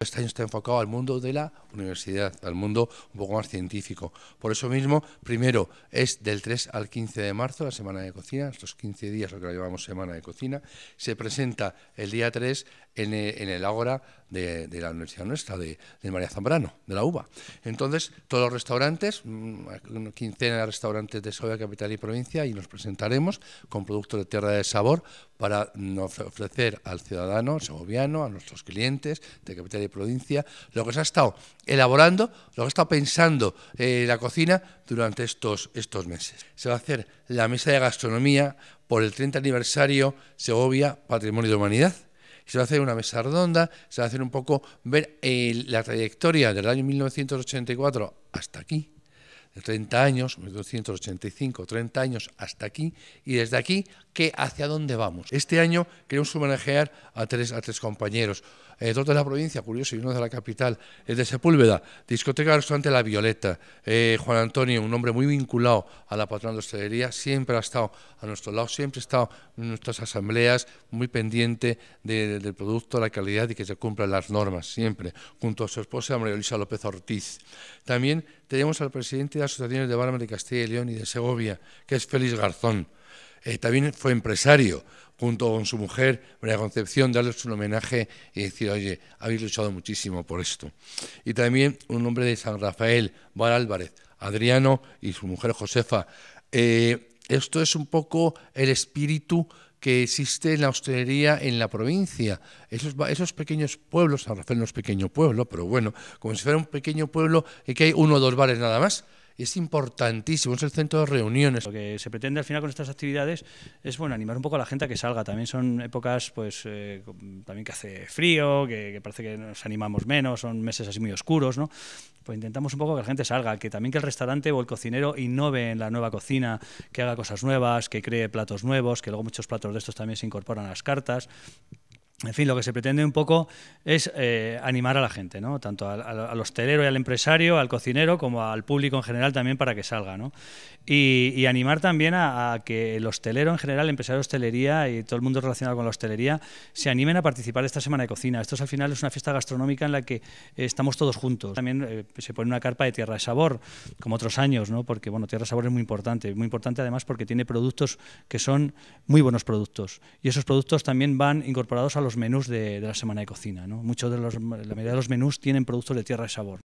Este año está enfocado al mundo de la universidad, al mundo un poco más científico. Por eso mismo, primero es del 3 al 15 de marzo, la semana de cocina, estos 15 días, lo que lo llamamos semana de cocina, se presenta el día 3 e, en, el Ágora de, la universidad nuestra, de, María Zambrano, de la UBA. Entonces, todos los restaurantes, mm, una quincena de restaurantes de Soya, Capital y Provincia, y nos presentaremos con productos de tierra de sabor para mm, ofrecer al ciudadano segoviano, a nuestros clientes de Capital y Provincia, provincia, lo que se ha estado elaborando, lo que ha estado pensando eh, la cocina durante estos, estos meses. Se va a hacer la mesa de gastronomía por el 30 aniversario Segovia Patrimonio de Humanidad se va a hacer una mesa redonda, se va a hacer un poco ver la trayectoria del año 1984 hasta aquí. 30 años, 1985, 30 años hasta aquí, y desde aquí, ¿qué hacia dónde vamos? Este año queremos homenajear a tres, a tres compañeros, eh, dos de la provincia, curioso, y uno de la capital, el de Sepúlveda, discoteca restaurante La Violeta, eh, Juan Antonio, un hombre muy vinculado a la patrona de hostelería, siempre ha estado a nuestro lado, siempre ha estado en nuestras asambleas, muy pendiente del producto, la calidad y que se cumplan las normas, siempre, junto a su esposa María Luisa López Ortiz. También tenemos al presidente de asociaciones de Barma de Castilla y León y de Segovia, que es Félix Garzón. Eh, también fue empresario, junto con su mujer, María Concepción, darles un homenaje y decir, oye, habéis luchado muchísimo por esto. Y también un hombre de San Rafael, Val Álvarez, Adriano y su mujer Josefa. Eh, esto es un poco el espíritu que existe en la hostelería en la provincia. Esos, esos pequeños pueblos, San Rafael no es pequeño pueblo, pero bueno, como si fuera un pequeño pueblo y eh, que hay uno o dos bares nada más es importantísimo, es el centro de reuniones. Lo que se pretende al final con estas actividades es bueno animar un poco a la gente a que salga. También son épocas pues eh, también que hace frío, que, parece que nos animamos menos, son meses así muy oscuros, ¿no? Pues intentamos un poco que la gente salga, que también que el restaurante o el cocinero innove en la nueva cocina, que haga cosas nuevas, que cree platos nuevos, que luego muchos platos de estos también se incorporan a las cartas. En fin, lo que se pretende un poco es eh, animar a la gente, ¿no? tanto al, hostelero y al empresario, al cocinero, como al público en general también para que salga. ¿no? Y, animar también a, que el hostelero en general, el empresario de hostelería y todo el mundo relacionado con la hostelería se animen a participar esta semana de cocina. Esto al final es una fiesta gastronómica en la que eh, estamos todos juntos. También eh, se pone una carpa de Tierra de Sabor, como otros años, ¿no? porque bueno, Tierra de Sabor es muy importante. Muy importante además porque tiene productos que son muy buenos productos. Y esos productos también van incorporados a los los menús de, la semana de cocina. Muchos de los, la mayoría de los menús tienen productos de tierra y sabor.